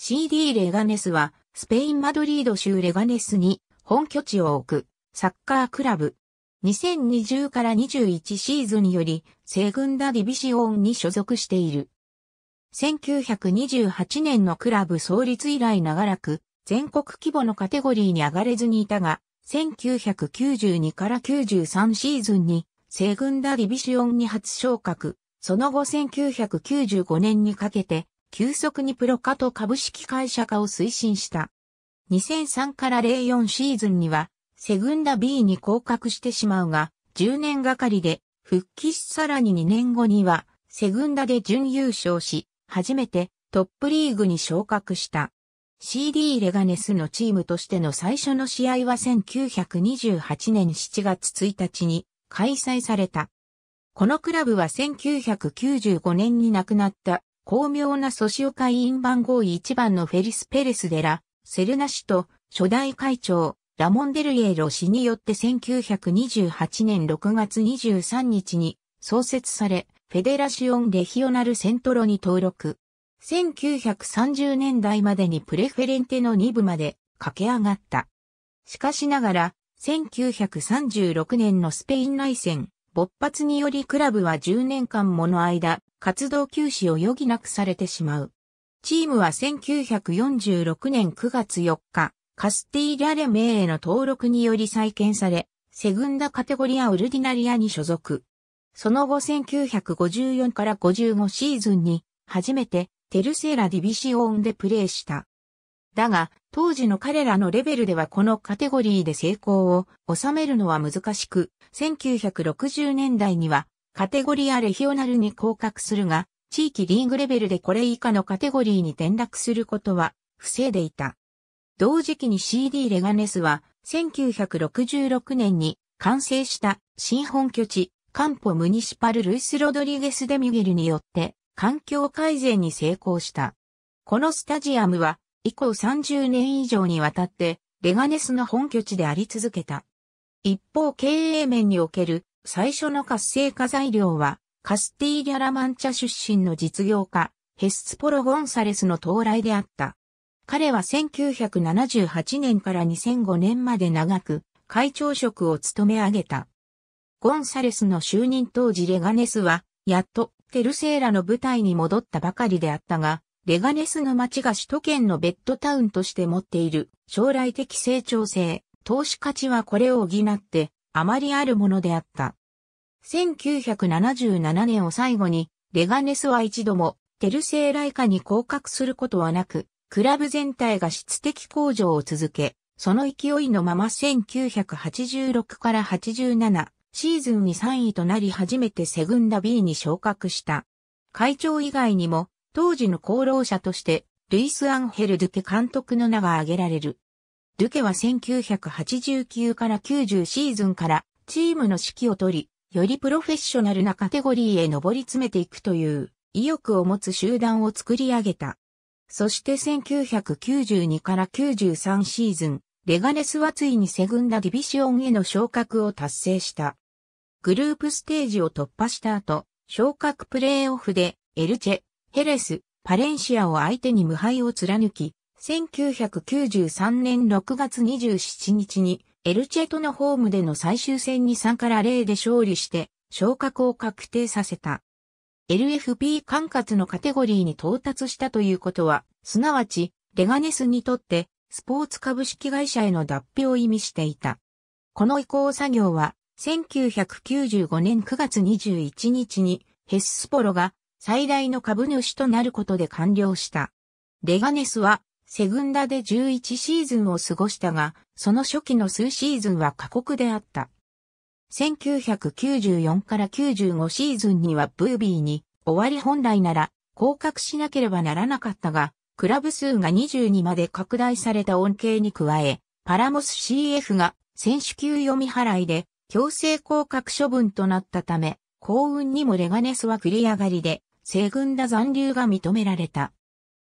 CD レガネスは、スペイン・マドリード州レガネスに本拠地を置くサッカークラブ。2020から21シーズンにより、セグンダ・ディビシオンに所属している。1928年のクラブ創立以来長らく、全国規模のカテゴリーに上がれずにいたが、1992から93シーズンに、セグンダ・ディビシオンに初昇格、その後1995年にかけて、急速にプロ化と株式会社化を推進した。2003から04シーズンには、セグンダ B に降格してしまうが、10年がかりで復帰しさらに2年後には、セグンダで準優勝し、初めてトップリーグに昇格した。CD レガネスのチームとしての最初の試合は1928年7月1日に開催された。このクラブは1995年に亡くなった巧妙なソシオ会員番号1番のフェリス・ペレス・デラ・セルナ氏と初代会長、ラモン・デルイエロ氏によって1928年6月23日に創設され、フェデラシオン・レヒオナル・セントロに登録。1930年代までにプレフェレンテの2部まで駆け上がった。しかしながら、1936年のスペイン内戦勃発によりクラブは10年間もの間、活動休止を余儀なくされてしまう。チームは1946年9月4日、カスティーリャレ名への登録により再建され、セグンダカテゴリア・ウルディナリアに所属。その後1954から55シーズンに、初めてテルセーラ・ディビシオンでプレーした。だが、当時の彼らのレベルではこのカテゴリーで成功を収めるのは難しく、1960年代にはカテゴリアレヒオナルに降格するが、地域リーグレベルでこれ以下のカテゴリーに転落することは防いでいた。同時期に CD レガネスは1966年に完成した新本拠地カンポムニシパル・ルイス・ロドリゲス・デミゲルによって環境改善に成功した。このスタジアムは以降30年以上にわたってレガネスの本拠地であり続けた。一方経営面における最初の活性化材料は、カスティーリャ・ラ・マンチャ出身の実業家、ヘスポロ・ゴンサレスの到来であった。彼は1978年から2005年まで長く会長職を務め上げた。ゴンサレスの就任当時レガネスは、やっとテルセーラの舞台に戻ったばかりであったが、レガネスの町が首都圏のベッドタウンとして持っている将来的成長性、投資価値はこれを補ってあまりあるものであった。1977年を最後に、レガネスは一度も、テルセーライカに降格することはなく、クラブ全体が質的向上を続け、その勢いのまま1986から87シーズンに3位となり初めてセグンダ B に昇格した。会長以外にも、当時の功労者として、ルイス・アンヘル・ドゥケ監督の名が挙げられる。ドゥケは1989から90シーズンからチームの指揮を取り、よりプロフェッショナルなカテゴリーへ上り詰めていくという意欲を持つ集団を作り上げた。そして1992から93シーズン、レガネスはついにセグンダディビシオンへの昇格を達成した。グループステージを突破した後、昇格プレーオフで、エルチェ、ヘレス、パレンシアを相手に無敗を貫き、1993年6月27日にエルチェとのホームでの最終戦に3から0で勝利して、昇格を確定させた。LFP 管轄のカテゴリーに到達したということは、すなわち、レガネスにとって、スポーツ株式会社への脱皮を意味していた。この移行作業は、1995年9月21日に、ヘススポロが最大の株主となることで完了した。レガネスは、セグンダで11シーズンを過ごしたが、その初期の数シーズンは過酷であった。1994から95シーズンにはブービーに終わり本来なら降格しなければならなかったが、クラブ数が22まで拡大された恩恵に加え、パラモス CF が選手級読み払いで強制降格処分となったため、幸運にもレガネスは繰り上がりで、セグンダ残留が認められた。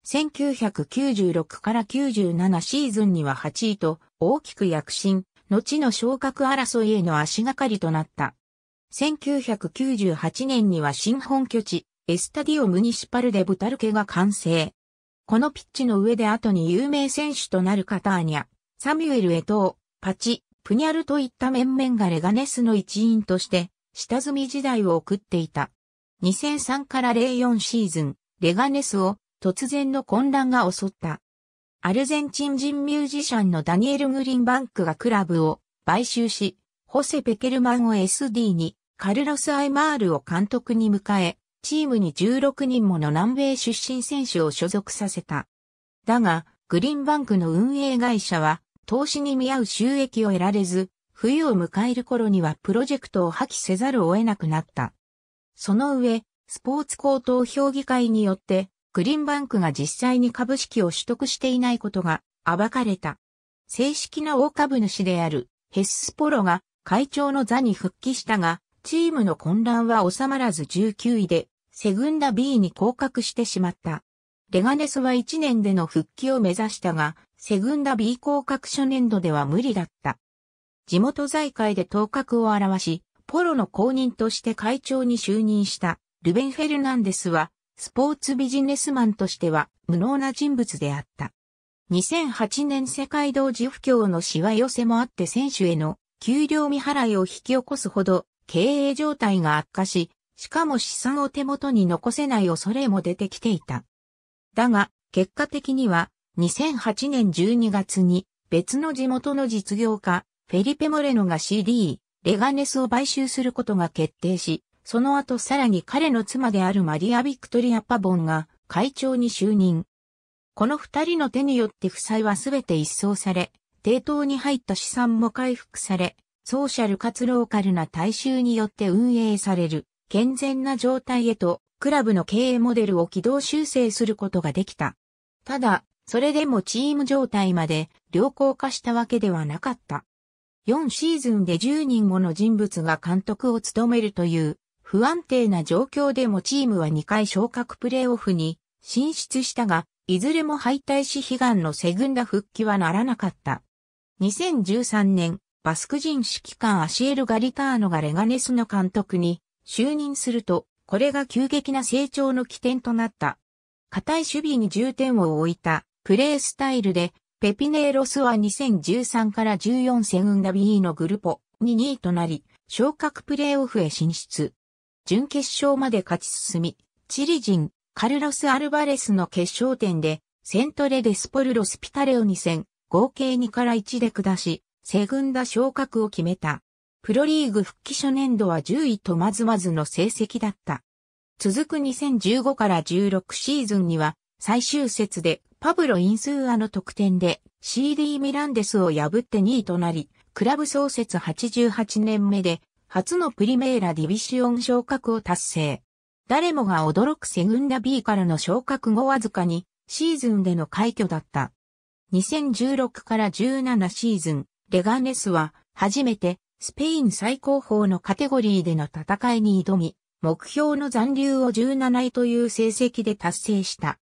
1996から97シーズンには8位と大きく躍進、後の昇格争いへの足がかりとなった。1998年には新本拠地、エスタディオ・ムニシパルでブタルケが完成。このピッチの上で後に有名選手となるカターニャ、サミュエル・エトー、パチ、プニャルといった面々がレガネスの一員として、下積み時代を送っていた。2003から04シーズン、レガネスを突然の混乱が襲った。アルゼンチン人ミュージシャンのダニエル・グリーンバンクがクラブを買収し、ホセ・ペケルマンを SD に、カルロス・アイマールを監督に迎え、チームに16人もの南米出身選手を所属させた。だが、グリーンバンクの運営会社は、投資に見合う収益を得られず、冬を迎える頃にはプロジェクトを破棄せざるを得なくなった。その上、スポーツ高等評議会によって、グリーンバンクが実際に株式を取得していないことが暴かれた。正式な大株主であるヘッスポロが会長の座に復帰したが、チームの混乱は収まらず19位で、セグンダ B に降格してしまった。レガネスは1年での復帰を目指したが、セグンダ B 降格初年度では無理だった。地元財界で頭角を表し、ポロの公認として会長に就任したルベン・フェルナンデスはスポーツビジネスマンとしては無能な人物であった。2008年世界同時不況のしわ寄せもあって選手への給料未払いを引き起こすほど経営状態が悪化し、しかも資産を手元に残せない恐れも出てきていた。だが、結果的には2008年12月に別の地元の実業家、フェリペ・モレノが CD、レガネスを買収することが決定し、その後さらに彼の妻であるマリア・ビクトリア・パボンが会長に就任。この二人の手によって負債はすべて一掃され、抵当に入った資産も回復され、ソーシャルつローカルな大衆によって運営される健全な状態へとクラブの経営モデルを軌道修正することができた。ただ、それでもチーム状態まで良好化したわけではなかった。4シーズンで10人もの人物が監督を務めるという不安定な状況でもチームは2回昇格プレーオフに進出したが、いずれも敗退し悲願のセグンダ復帰はならなかった。2013年、バスク人指揮官アシエル・ガリターノがレガネスの監督に就任すると、これが急激な成長の起点となった。硬い守備に重点を置いたプレースタイルで、ペピネーロスは2013から14セグンダ B のグルポに2位となり、昇格プレーオフへ進出。準決勝まで勝ち進み、チリ人、カルロス・アルバレスの決勝点で、セントレデスポルロスピタレオ2戦、合計2から1で下し、セグンダ昇格を決めた。プロリーグ復帰初年度は10位とまずまずの成績だった。続く2015から16シーズンには、最終節でパブロ・インスーアの得点で CD ミランデスを破って2位となり、クラブ創設88年目で初のプリメーラディビシオン昇格を達成。誰もが驚くセグンダ B からの昇格後わずかにシーズンでの快挙だった。2016から17シーズン、レガネスは初めてスペイン最高峰のカテゴリーでの戦いに挑み、目標の残留を17位という成績で達成した。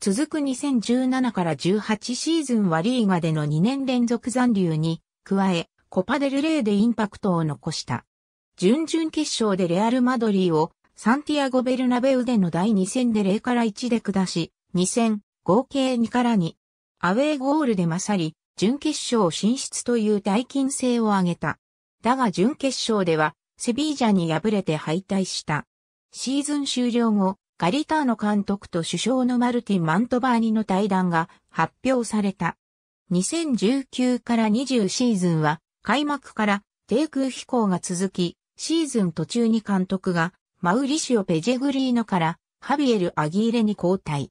続く2017から18シーズンはリーガでの2年連続残留に、加え、コパデルレーでインパクトを残した。準々決勝でレアル・マドリーをサンティアゴ・ベルナベウでの第2戦で0から1で下し、2戦、合計2から2。アウェーゴールで勝り、準決勝進出という大金星を挙げた。だが準決勝では、セビージャに敗れて敗退した。シーズン終了後、ガリターの監督と首相のマルティ・ン・マントバーニの対談が発表された。2019から20シーズンは開幕から低空飛行が続き、シーズン途中に監督がマウリシオ・ペジェグリーノからハビエル・アギーレに交代。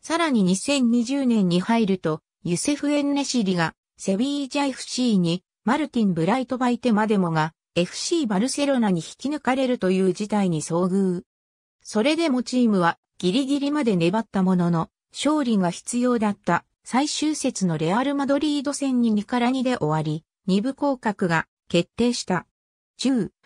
さらに2020年に入るとユセフ・エンネシリがセビージャ FC にマルティン・ブライトバイテマデモが FC バルセロナに引き抜かれるという事態に遭遇。それでもチームはギリギリまで粘ったものの勝利が必要だった最終節のレアル・マドリード戦に2から2で終わり、2部降格が決定した。中、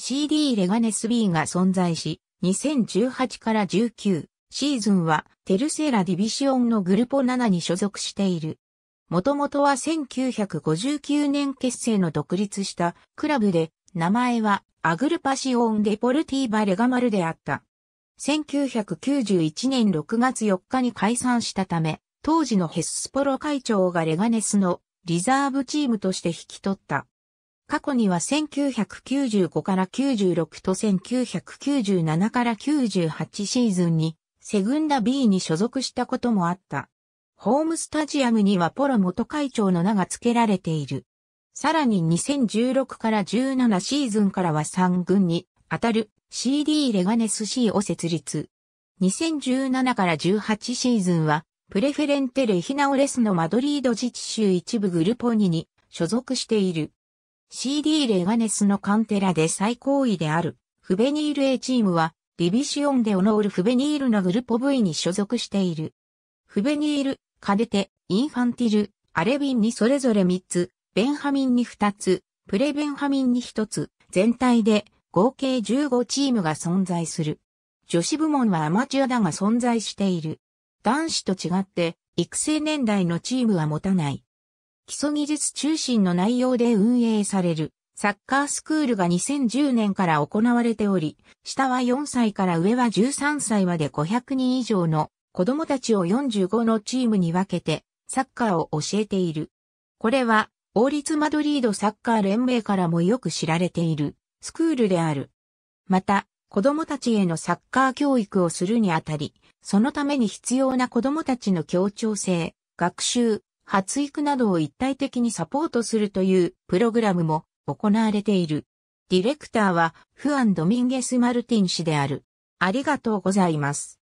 CD レガネス B が存在し、2018から19シーズンはテルセラディビシオンのグルポ7に所属している。もともとは1959年結成の独立したクラブで、名前はアグルパシオン・デポルティーバ・レガマルであった。1991年6月4日に解散したため、当時のヘススポロ会長がレガネスのリザーブチームとして引き取った。過去には1995から96と1997から98シーズンにセグンダ B に所属したこともあった。ホームスタジアムにはポロ元会長の名が付けられている。さらに2016から17シーズンからは3軍に当たる CD レガネス C を設立。2017から18シーズンはプレフェレンテレヒナオレスのマドリード自治州一部グルポニに所属している。CD レガネスのカンテラで最高位である、フベニール A チームは、ディビシオンでオノールフベニールのグルポ V に所属している。フベニール、カデテ、インファンティル、アレビンにそれぞれ3つ、ベンハミンに2つ、プレベンハミンに1つ、全体で合計15チームが存在する。女子部門はアマチュアだが存在している。男子と違って、育成年代のチームは持たない。基礎技術中心の内容で運営されるサッカースクールが2010年から行われており、下は4歳から上は13歳まで500人以上の子供たちを45のチームに分けてサッカーを教えている。これは王立マドリードサッカー連盟からもよく知られているスクールである。また、子供たちへのサッカー教育をするにあたり、そのために必要な子供たちの協調性、学習、発育などを一体的にサポートするというプログラムも行われている。ディレクターはフアン・ドミンゲス・マルティン氏である。ありがとうございます。